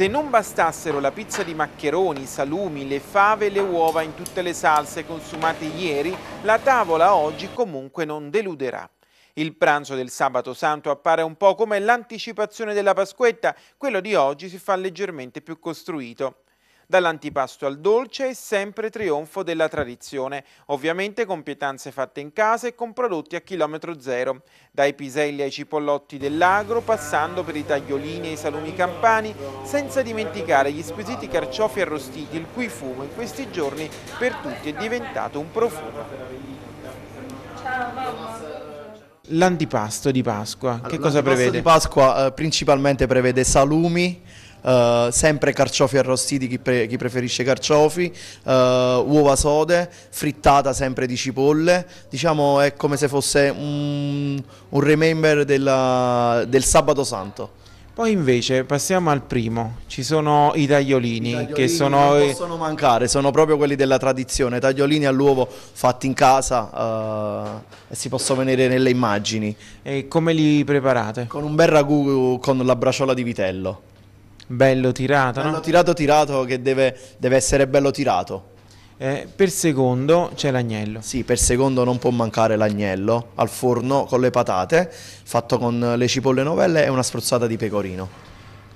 Se non bastassero la pizza di maccheroni, salumi, le fave e le uova in tutte le salse consumate ieri, la tavola oggi comunque non deluderà. Il pranzo del sabato santo appare un po' come l'anticipazione della Pasquetta, quello di oggi si fa leggermente più costruito. Dall'antipasto al dolce è sempre trionfo della tradizione, ovviamente con pietanze fatte in casa e con prodotti a chilometro zero. Dai piselli ai cipollotti dell'agro, passando per i tagliolini e i salumi campani, senza dimenticare gli squisiti carciofi arrostiti, il cui fumo in questi giorni per tutti è diventato un profumo. L'antipasto di Pasqua, che cosa prevede? L'antipasto di Pasqua eh, principalmente prevede salumi, eh, sempre carciofi arrostiti chi, pre chi preferisce carciofi, uh, uova sode, frittata sempre di cipolle, diciamo è come se fosse un, un remember della, del sabato santo. Poi invece passiamo al primo, ci sono i tagliolini, I tagliolini che sono... non possono mancare, sono proprio quelli della tradizione, tagliolini all'uovo fatti in casa uh, e si possono vedere nelle immagini. E come li preparate? Con un bel ragù con la braciola di vitello. Bello tirato, bello no? tirato tirato che deve, deve essere bello tirato. Eh, per secondo c'è l'agnello. Sì, per secondo non può mancare l'agnello al forno con le patate, fatto con le cipolle novelle e una spruzzata di pecorino.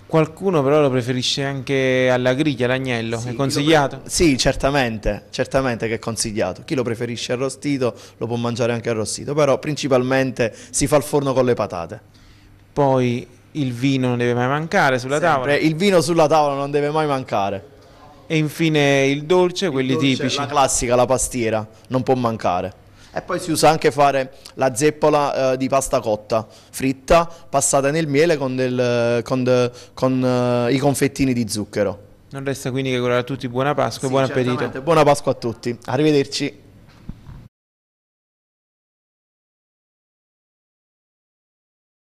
Qualcuno però lo preferisce anche alla griglia, l'agnello, sì, è consigliato? Pre... Sì, certamente, certamente che è consigliato. Chi lo preferisce arrostito lo può mangiare anche arrostito, però principalmente si fa al forno con le patate. Poi il vino non deve mai mancare sulla Sempre. tavola. Il vino sulla tavola non deve mai mancare. E infine il dolce, il quelli dolce, tipici. La classica, la pastiera, non può mancare. E poi si usa anche fare la zeppola eh, di pasta cotta, fritta, passata nel miele con, del, con, de, con eh, i confettini di zucchero. Non resta quindi che augurare a tutti buona Pasqua e buon appetito. Buona Pasqua a tutti, arrivederci.